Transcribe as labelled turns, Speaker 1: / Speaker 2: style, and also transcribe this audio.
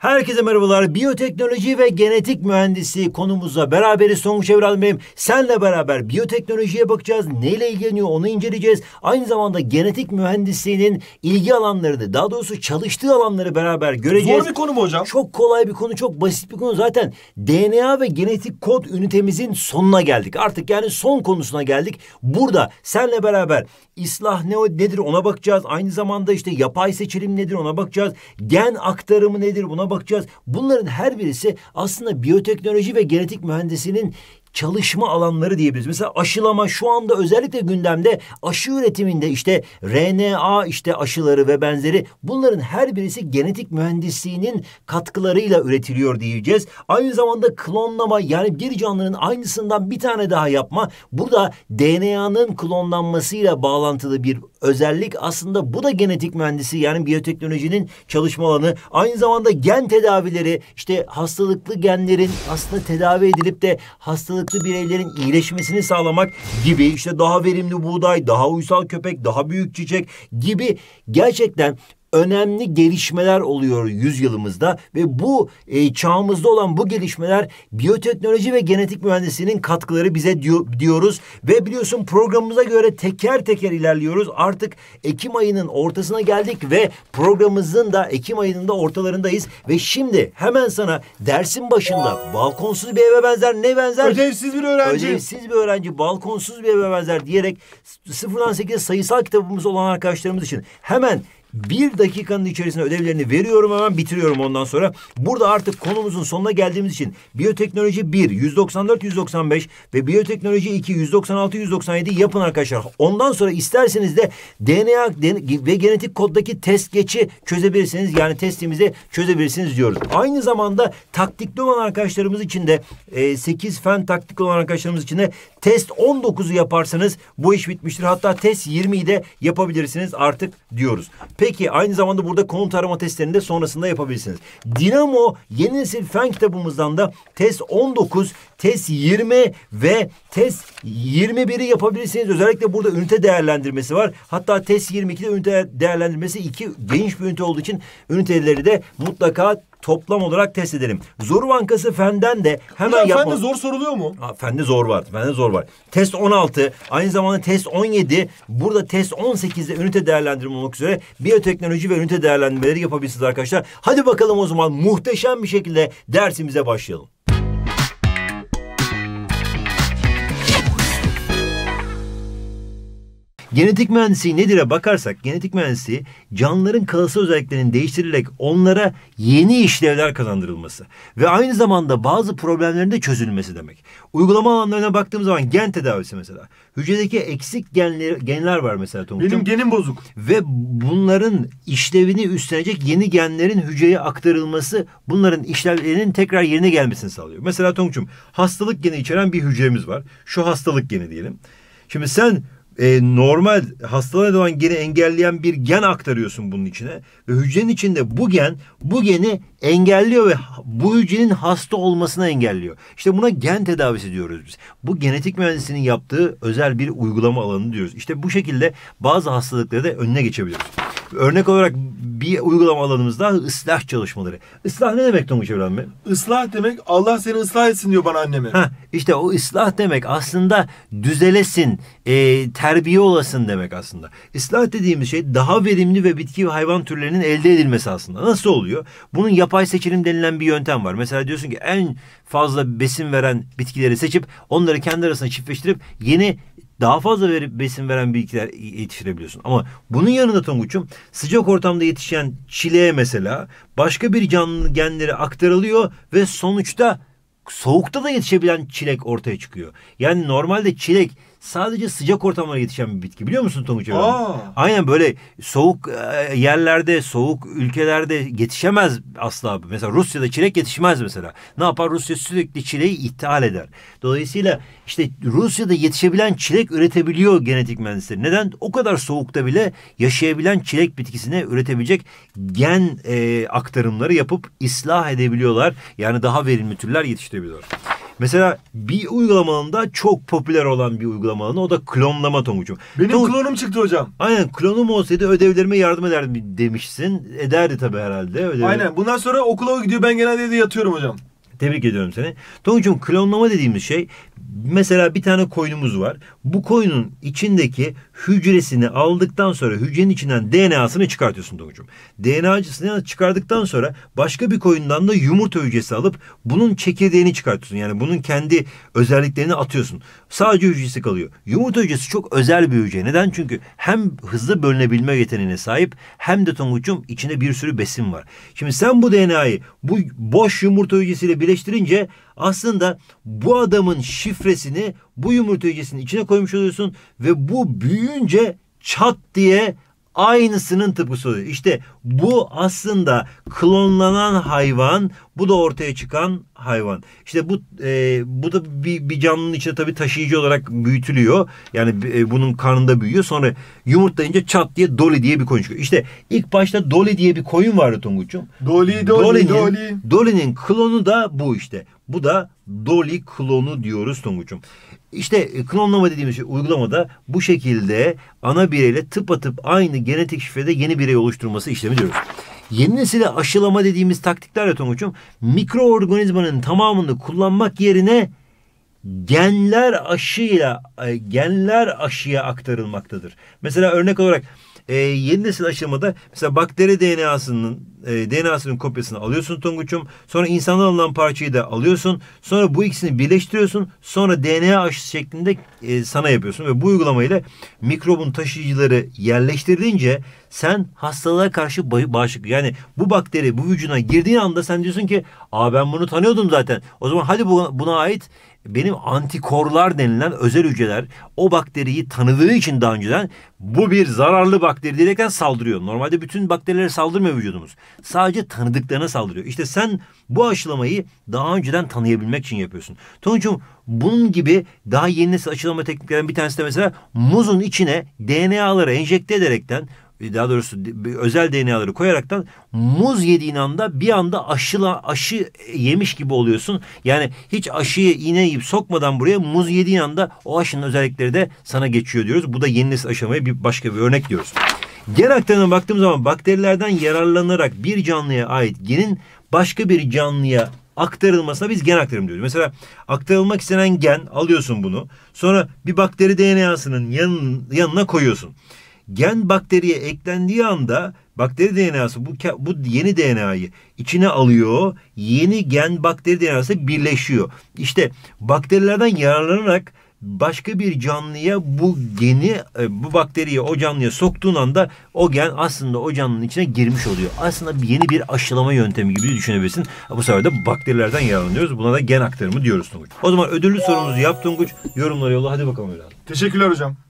Speaker 1: Herkese merhabalar. Biyoteknoloji ve genetik mühendisi konumuzla beraberiz. Songuç Evren benim. Senle beraber biyoteknolojiye bakacağız. Neyle ilgileniyor onu inceleyeceğiz. Aynı zamanda genetik mühendisliğinin ilgi alanlarını daha doğrusu çalıştığı alanları beraber göreceğiz. Zor bir konu mu hocam? Çok kolay bir konu, çok basit bir konu. Zaten DNA ve genetik kod ünitemizin sonuna geldik. Artık yani son konusuna geldik. Burada senle beraber İslah ne o nedir ona bakacağız. Aynı zamanda işte yapay seçilim nedir ona bakacağız. Gen aktarımı nedir buna bakacağız. Bunların her birisi aslında biyoteknoloji ve genetik mühendisinin çalışma alanları diyebiliriz. Mesela aşılama şu anda özellikle gündemde aşı üretiminde işte RNA işte aşıları ve benzeri bunların her birisi genetik mühendisliğinin katkılarıyla üretiliyor diyeceğiz. Aynı zamanda klonlama yani bir canlının aynısından bir tane daha yapma burada DNA'nın klonlanmasıyla bağlantılı bir özellik aslında bu da genetik mühendisi yani biyoteknolojinin çalışma alanı. Aynı zamanda gen tedavileri işte hastalıklı genlerin aslında tedavi edilip de hastalık sağlıklı bireylerin iyileşmesini sağlamak gibi işte daha verimli buğday, daha uysal köpek, daha büyük çiçek gibi gerçekten önemli gelişmeler oluyor yüzyılımızda ve bu e, çağımızda olan bu gelişmeler biyoteknoloji ve genetik mühendisliğinin katkıları bize diyor, diyoruz ve biliyorsun programımıza göre teker teker ilerliyoruz. Artık Ekim ayının ortasına geldik ve programımızın da Ekim ayının da ortalarındayız ve şimdi hemen sana dersin başında balkonsuz bir eve benzer ne benzer? Ödevsiz bir öğrenci. Ödevsiz bir öğrenci, balkonsuz bir eve benzer diyerek sıfırdan sekize sayısal kitabımız olan arkadaşlarımız için hemen bir dakikanın içerisinde ödevlerini veriyorum hemen bitiriyorum ondan sonra. Burada artık konumuzun sonuna geldiğimiz için biyoteknoloji 1, 194, 195 ve biyoteknoloji 2, 196, 197 yapın arkadaşlar. Ondan sonra isterseniz de DNA ve genetik koddaki test geçi çözebilirsiniz. Yani testimizi çözebilirsiniz diyoruz. Aynı zamanda taktikli olan arkadaşlarımız için de e, 8 fen taktikli olan arkadaşlarımız için de test 19'u yaparsanız bu iş bitmiştir. Hatta test 20'yi de yapabilirsiniz artık diyoruz. Peki aynı zamanda burada konu tarama testlerini de sonrasında yapabilirsiniz. Dinamo yeni nesil fen kitabımızdan da test 19, test 20 ve test 21'i yapabilirsiniz. Özellikle burada ünite değerlendirmesi var. Hatta test 22'de ünite değerlendirmesi iki geniş bir ünite olduğu için üniteleri de mutlaka toplam olarak test edelim. Zor Bankası fenden de hemen Hocam, yapma... fende zor soruluyor mu? Ha, fende zor var. Fende zor var. Test 16, aynı zamanda test 17. Burada test 18'de ünite değerlendirme olmak üzere biyoteknoloji ve ünite değerlendirmeleri yapabilirsiniz arkadaşlar. Hadi bakalım o zaman muhteşem bir şekilde dersimize başlayalım. Genetik mühendisliği nedir'e bakarsak genetik mühendisliği canlıların kalıtsal özelliklerinin değiştirilerek onlara yeni işlevler kazandırılması ve aynı zamanda bazı problemlerin de çözülmesi demek. Uygulama alanlarına baktığımız zaman gen tedavisi mesela. Hücredeki eksik genler, genler var mesela Tonguç'um. Benim genim bozuk. Ve bunların işlevini üstlenecek yeni genlerin hücreye aktarılması bunların işlevlerinin tekrar yerine gelmesini sağlıyor. Mesela Tonguç'um hastalık geni içeren bir hücremiz var. Şu hastalık geni diyelim. Şimdi sen e, normal hastalığa olan geni engelleyen bir gen aktarıyorsun bunun içine. Ve hücrenin içinde bu gen bu geni engelliyor ve bu hücrenin hasta olmasına engelliyor. İşte buna gen tedavisi diyoruz biz. Bu genetik mühendisinin yaptığı özel bir uygulama alanı diyoruz. İşte bu şekilde bazı hastalıkları da önüne geçebiliyoruz. Örnek olarak bir uygulama alanımızda ıslah çalışmaları. Islah ne demek Tonguç Evren Bey? Islah demek Allah seni ıslah etsin diyor bana anneme. Ha, işte o ıslah demek aslında düzelesin, e, terbiye olasın demek aslında. Islah dediğimiz şey daha verimli ve bitki ve hayvan türlerinin elde edilmesi aslında. Nasıl oluyor? Bunun yapay seçilim denilen bir yöntem var. Mesela diyorsun ki en fazla besin veren bitkileri seçip onları kendi arasında çiftleştirip yeni daha fazla verip besin veren bitkiler yetiştirebiliyorsun. Ama bunun yanında Tonguç'um sıcak ortamda yetişen çileğe mesela başka bir canlı genleri aktarılıyor ve sonuçta soğukta da yetişebilen çilek ortaya çıkıyor. Yani normalde çilek sadece sıcak ortamlara yetişen bir bitki. Biliyor musun Tonguç Aa. Aynen böyle soğuk e, yerlerde, soğuk ülkelerde yetişemez asla. Mesela Rusya'da çilek yetişmez mesela. Ne yapar? Rusya sürekli çileği ithal eder. Dolayısıyla işte Rusya'da yetişebilen çilek üretebiliyor genetik mühendisleri. Neden? O kadar soğukta bile yaşayabilen çilek bitkisine üretebilecek gen e, aktarımları yapıp islah edebiliyorlar. Yani daha verimli türler yetiştirebiliyorlar. Mesela bir uygulamanın da çok popüler olan bir uygulama alanı o da klonlama Tonguç'um. Benim Tonguç, klonum çıktı hocam. Aynen klonum olsaydı ödevlerime yardım ederdi demişsin. Ederdi tabii herhalde. Ödev... Aynen bundan sonra okula gidiyor ben genelde evde yatıyorum hocam. Tebrik ediyorum seni. Tonguç'um klonlama dediğimiz şey mesela bir tane koyunumuz var. Bu koyunun içindeki hücresini aldıktan sonra hücrenin içinden DNA'sını çıkartıyorsun Tonguç'um. DNA'sını çıkardıktan sonra başka bir koyundan da yumurta hücresi alıp bunun çekirdeğini çıkartıyorsun. Yani bunun kendi özelliklerini atıyorsun. Sadece hücresi kalıyor. Yumurta hücresi çok özel bir hücre. Neden? Çünkü hem hızlı bölünebilme yeteneğine sahip hem de Tonguç'um içinde bir sürü besin var. Şimdi sen bu DNA'yı bu boş yumurta hücresiyle bir birleştirince aslında bu adamın şifresini bu yumurta içine koymuş oluyorsun ve bu büyüyünce çat diye aynısının tıpkısı oluyor. İşte bu aslında klonlanan hayvan bu da ortaya çıkan hayvan. İşte bu e, bu da bir, bir canlının içine tabii taşıyıcı olarak büyütülüyor. Yani e, bunun karnında büyüyor. Sonra yumurtlayınca çat diye Dolly diye bir koyun çıkıyor. İşte ilk başta Dolly diye bir koyun vardı Tonguç'um. Dolly, Dolly, Dolly. Dolly'nin klonu da bu işte. Bu da Dolly klonu diyoruz Tonguç'um. İşte e, klonlama dediğimiz şey, uygulamada bu şekilde ana bireyle tıpatıp aynı genetik şifrede yeni birey oluşturması işlemi diyoruz. Yeni nesile aşılama dediğimiz taktiklerle Tonguç'um mikroorganizmanın tamamını kullanmak yerine genler aşıyla e, genler aşıya aktarılmaktadır. Mesela örnek olarak e, yeni nesil aşamada mesela bakteri DNA'sının e, DNA'sının kopyasını alıyorsun Tonguç'um. Sonra insandan alınan parçayı da alıyorsun. Sonra bu ikisini birleştiriyorsun. Sonra DNA aşısı şeklinde e, sana yapıyorsun. Ve bu uygulamayla mikrobun taşıyıcıları yerleştirilince sen hastalığa karşı bağışık. Yani bu bakteri bu vücuduna girdiği anda sen diyorsun ki Aa ben bunu tanıyordum zaten. O zaman hadi buna, buna ait benim antikorlar denilen özel hücreler o bakteriyi tanıdığı için daha önceden bu bir zararlı bakteri diyerekten saldırıyor. Normalde bütün bakterilere saldırmıyor vücudumuz. Sadece tanıdıklarına saldırıyor. İşte sen bu aşılamayı daha önceden tanıyabilmek için yapıyorsun. Toncuğum bunun gibi daha yeni nesil aşılama tekniklerinden bir tanesi de mesela muzun içine DNA'ları enjekte ederekten daha doğrusu özel DNA'ları koyaraktan muz yediğin anda bir anda aşıla aşı yemiş gibi oluyorsun. Yani hiç aşıyı iğne yiyip sokmadan buraya muz yediğin anda o aşının özellikleri de sana geçiyor diyoruz. Bu da yeni nesil aşamaya bir başka bir örnek diyoruz. Gen aktarına baktığım zaman bakterilerden yararlanarak bir canlıya ait genin başka bir canlıya aktarılmasına biz gen aktarım diyoruz. Mesela aktarılmak istenen gen alıyorsun bunu. Sonra bir bakteri DNA'sının yanına koyuyorsun gen bakteriye eklendiği anda bakteri DNA'sı bu, bu yeni DNA'yı içine alıyor. Yeni gen bakteri DNA'sı birleşiyor. İşte bakterilerden yararlanarak başka bir canlıya bu geni e, bu bakteriyi o canlıya soktuğun anda o gen aslında o canlının içine girmiş oluyor. Aslında yeni bir aşılama yöntemi gibi düşünebilirsin. Bu sefer de bakterilerden yararlanıyoruz. Buna da gen aktarımı diyoruz Tunguç. O zaman ödüllü sorumuzu yap Tunguç. Yorumlara yolla hadi bakalım Ülhan. Teşekkürler hocam.